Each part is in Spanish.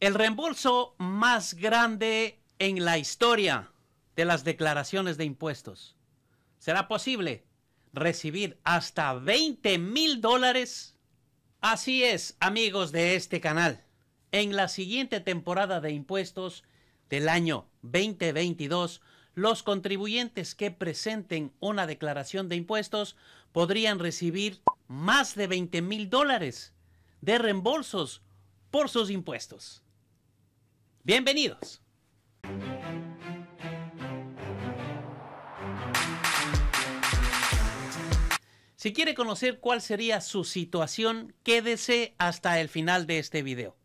El reembolso más grande en la historia de las declaraciones de impuestos. ¿Será posible recibir hasta 20 mil dólares? Así es, amigos de este canal. En la siguiente temporada de impuestos del año 2022, los contribuyentes que presenten una declaración de impuestos podrían recibir más de 20 mil dólares de reembolsos por sus impuestos. Bienvenidos. Si quiere conocer cuál sería su situación, quédese hasta el final de este video,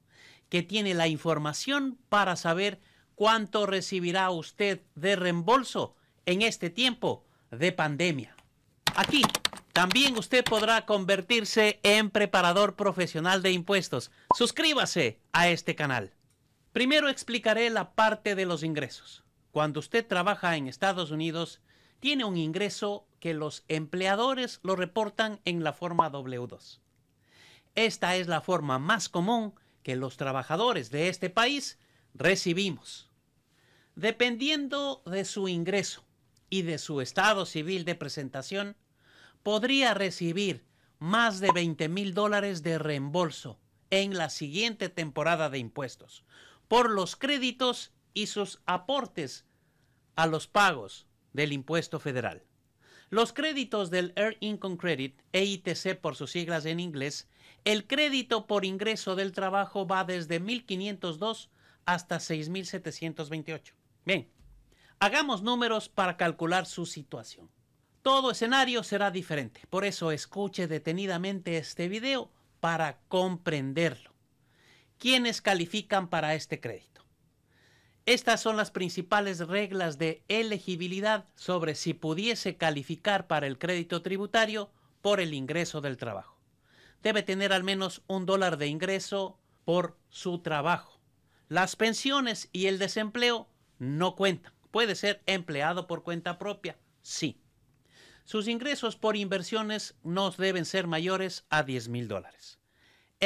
que tiene la información para saber cuánto recibirá usted de reembolso en este tiempo de pandemia. Aquí también usted podrá convertirse en preparador profesional de impuestos. Suscríbase a este canal. Primero explicaré la parte de los ingresos. Cuando usted trabaja en Estados Unidos, tiene un ingreso que los empleadores lo reportan en la forma W2. Esta es la forma más común que los trabajadores de este país recibimos. Dependiendo de su ingreso y de su estado civil de presentación, podría recibir más de 20 mil dólares de reembolso en la siguiente temporada de impuestos, por los créditos y sus aportes a los pagos del impuesto federal. Los créditos del Earned Income Credit, EITC por sus siglas en inglés, el crédito por ingreso del trabajo va desde 1502 hasta 6728. Bien, hagamos números para calcular su situación. Todo escenario será diferente, por eso escuche detenidamente este video para comprenderlo. ¿Quiénes califican para este crédito? Estas son las principales reglas de elegibilidad sobre si pudiese calificar para el crédito tributario por el ingreso del trabajo. Debe tener al menos un dólar de ingreso por su trabajo. Las pensiones y el desempleo no cuentan. Puede ser empleado por cuenta propia, sí. Sus ingresos por inversiones no deben ser mayores a 10 mil dólares.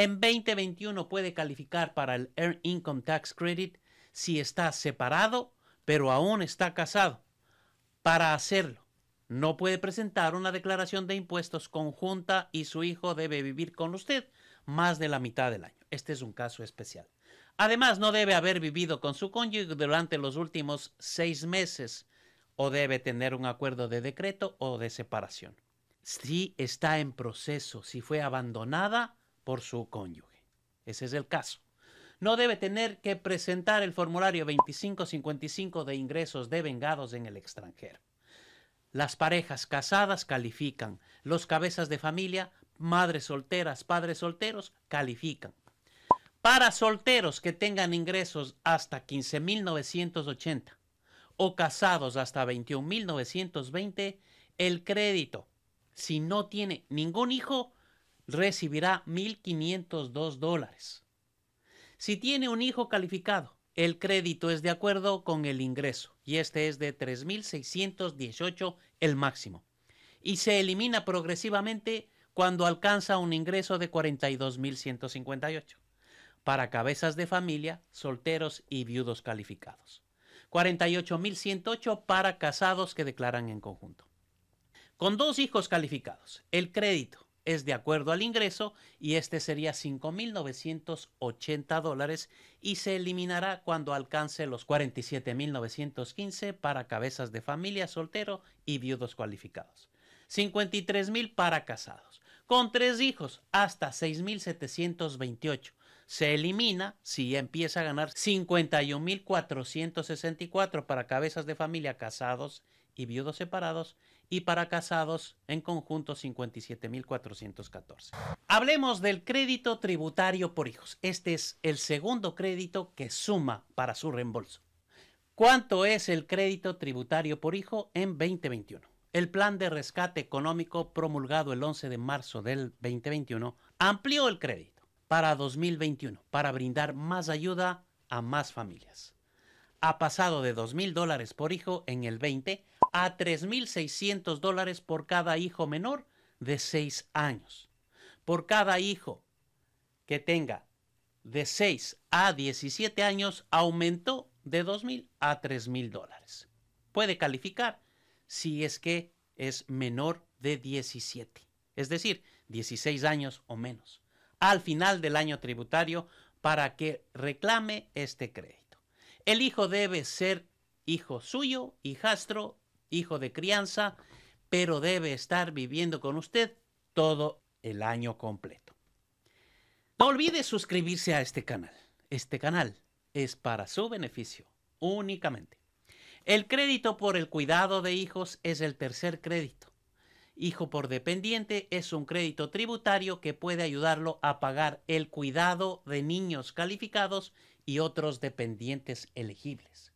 En 2021 puede calificar para el Earned Income Tax Credit si está separado, pero aún está casado. Para hacerlo, no puede presentar una declaración de impuestos conjunta y su hijo debe vivir con usted más de la mitad del año. Este es un caso especial. Además, no debe haber vivido con su cónyuge durante los últimos seis meses o debe tener un acuerdo de decreto o de separación. Si está en proceso, si fue abandonada por su cónyuge. Ese es el caso. No debe tener que presentar el formulario 2555 de ingresos de vengados en el extranjero. Las parejas casadas califican, los cabezas de familia, madres solteras, padres solteros, califican. Para solteros que tengan ingresos hasta 15.980 o casados hasta 21.920, el crédito, si no tiene ningún hijo, recibirá 1.502 dólares. Si tiene un hijo calificado, el crédito es de acuerdo con el ingreso y este es de 3.618 el máximo. Y se elimina progresivamente cuando alcanza un ingreso de 42.158 para cabezas de familia, solteros y viudos calificados. 48.108 para casados que declaran en conjunto. Con dos hijos calificados, el crédito es de acuerdo al ingreso y este sería 5.980 dólares y se eliminará cuando alcance los 47.915 para cabezas de familia, soltero y viudos cualificados. 53.000 para casados, con tres hijos hasta 6.728 se elimina si empieza a ganar 51.464 para cabezas de familia casados y viudos separados y para casados en conjunto 57.414. Hablemos del crédito tributario por hijos. Este es el segundo crédito que suma para su reembolso. ¿Cuánto es el crédito tributario por hijo en 2021? El plan de rescate económico promulgado el 11 de marzo del 2021 amplió el crédito para 2021 para brindar más ayuda a más familias. Ha pasado de 2.000 dólares por hijo en el 20 a 3.600 dólares por cada hijo menor de 6 años. Por cada hijo que tenga de 6 a 17 años aumentó de 2.000 a 3.000 dólares. Puede calificar si es que es menor de 17, es decir, 16 años o menos al final del año tributario para que reclame este crédito. El hijo debe ser hijo suyo, hijastro, hijo de crianza, pero debe estar viviendo con usted todo el año completo. No olvide suscribirse a este canal. Este canal es para su beneficio únicamente. El crédito por el cuidado de hijos es el tercer crédito. Hijo por dependiente es un crédito tributario que puede ayudarlo a pagar el cuidado de niños calificados y otros dependientes elegibles.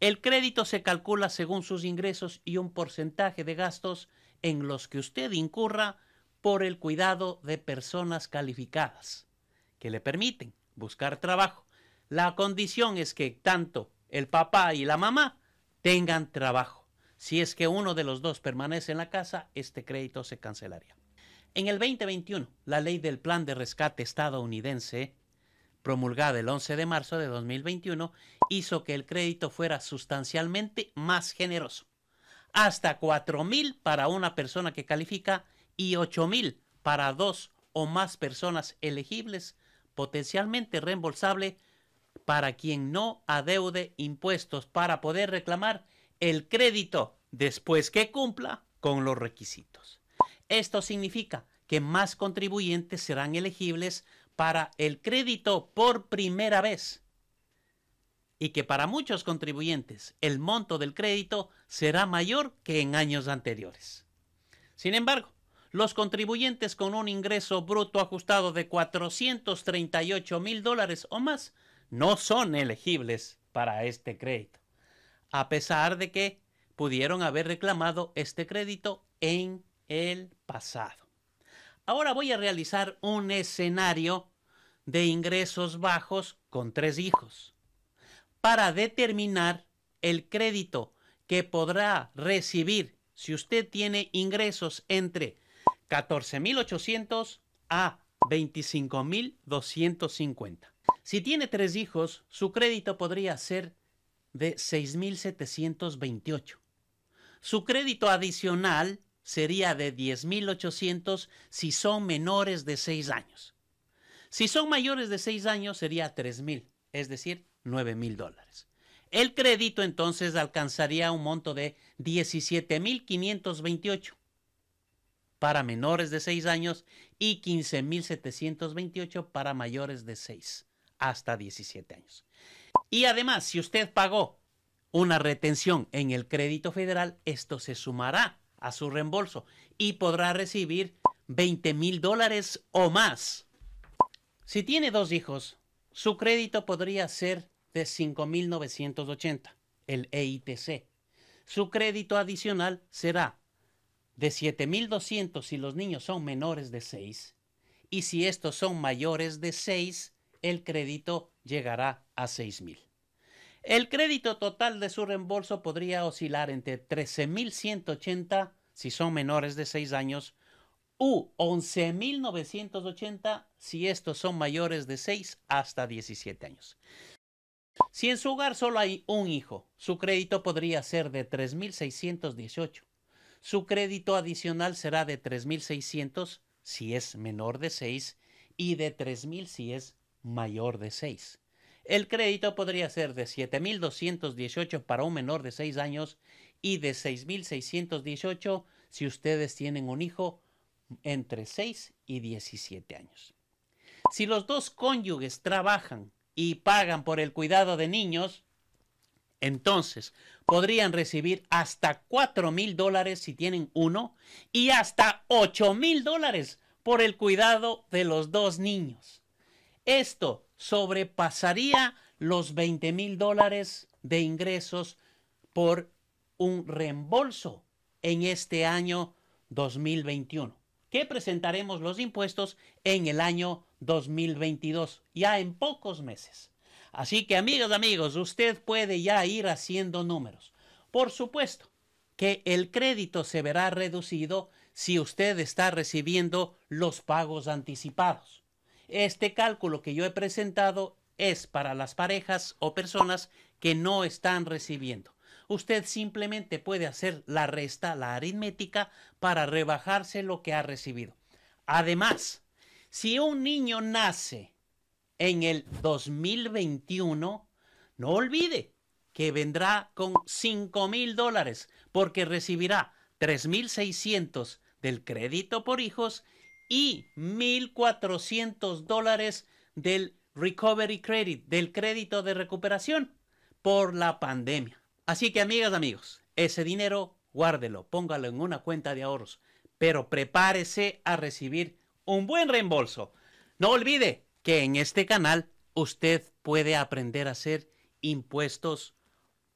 El crédito se calcula según sus ingresos y un porcentaje de gastos en los que usted incurra por el cuidado de personas calificadas, que le permiten buscar trabajo. La condición es que tanto el papá y la mamá tengan trabajo. Si es que uno de los dos permanece en la casa, este crédito se cancelaría. En el 2021, la ley del Plan de Rescate estadounidense, promulgada el 11 de marzo de 2021, hizo que el crédito fuera sustancialmente más generoso. Hasta 4.000 para una persona que califica y 8.000 para dos o más personas elegibles, potencialmente reembolsable para quien no adeude impuestos para poder reclamar el crédito después que cumpla con los requisitos. Esto significa que más contribuyentes serán elegibles para el crédito por primera vez y que para muchos contribuyentes el monto del crédito será mayor que en años anteriores. Sin embargo, los contribuyentes con un ingreso bruto ajustado de 438 mil dólares o más no son elegibles para este crédito, a pesar de que pudieron haber reclamado este crédito en el pasado. Ahora voy a realizar un escenario de ingresos bajos con tres hijos para determinar el crédito que podrá recibir si usted tiene ingresos entre 14.800 a 25.250. Si tiene tres hijos, su crédito podría ser de 6.728. Su crédito adicional sería de 10.800 si son menores de 6 años. Si son mayores de 6 años sería 3.000, es decir, 9.000 dólares. El crédito entonces alcanzaría un monto de 17.528 para menores de 6 años y 15.728 para mayores de 6 hasta 17 años. Y además, si usted pagó una retención en el crédito federal, esto se sumará a su reembolso y podrá recibir 20 mil dólares o más. Si tiene dos hijos, su crédito podría ser de 5.980, el EITC. Su crédito adicional será de 7.200 si los niños son menores de 6 y si estos son mayores de 6, el crédito llegará a 6.000. El crédito total de su reembolso podría oscilar entre 13.180 si son menores de 6 años u 11.980 si estos son mayores de 6 hasta 17 años. Si en su hogar solo hay un hijo, su crédito podría ser de 3.618. Su crédito adicional será de 3.600 si es menor de 6 y de 3.000 si es mayor de 6. El crédito podría ser de 7.218 para un menor de 6 años y de 6.618 si ustedes tienen un hijo entre 6 y 17 años. Si los dos cónyuges trabajan y pagan por el cuidado de niños, entonces podrían recibir hasta $4,000 dólares si tienen uno y hasta 8 dólares por el cuidado de los dos niños. Esto sobrepasaría los 20 mil dólares de ingresos por un reembolso en este año 2021, que presentaremos los impuestos en el año 2022, ya en pocos meses. Así que amigos, amigos, usted puede ya ir haciendo números. Por supuesto que el crédito se verá reducido si usted está recibiendo los pagos anticipados. Este cálculo que yo he presentado es para las parejas o personas que no están recibiendo. Usted simplemente puede hacer la resta, la aritmética, para rebajarse lo que ha recibido. Además, si un niño nace en el 2021, no olvide que vendrá con 5 mil dólares porque recibirá 3.600 del crédito por hijos y 1.400 dólares del Recovery Credit, del crédito de recuperación por la pandemia. Así que amigas, amigos, ese dinero guárdelo, póngalo en una cuenta de ahorros, pero prepárese a recibir un buen reembolso. No olvide que en este canal usted puede aprender a hacer impuestos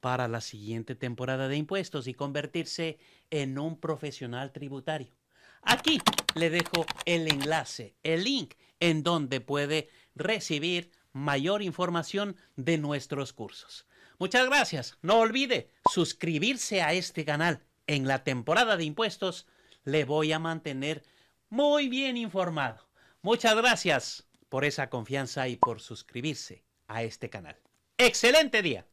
para la siguiente temporada de impuestos y convertirse en un profesional tributario. Aquí le dejo el enlace, el link, en donde puede recibir mayor información de nuestros cursos. Muchas gracias. No olvide suscribirse a este canal. En la temporada de impuestos le voy a mantener muy bien informado. Muchas gracias por esa confianza y por suscribirse a este canal. ¡Excelente día!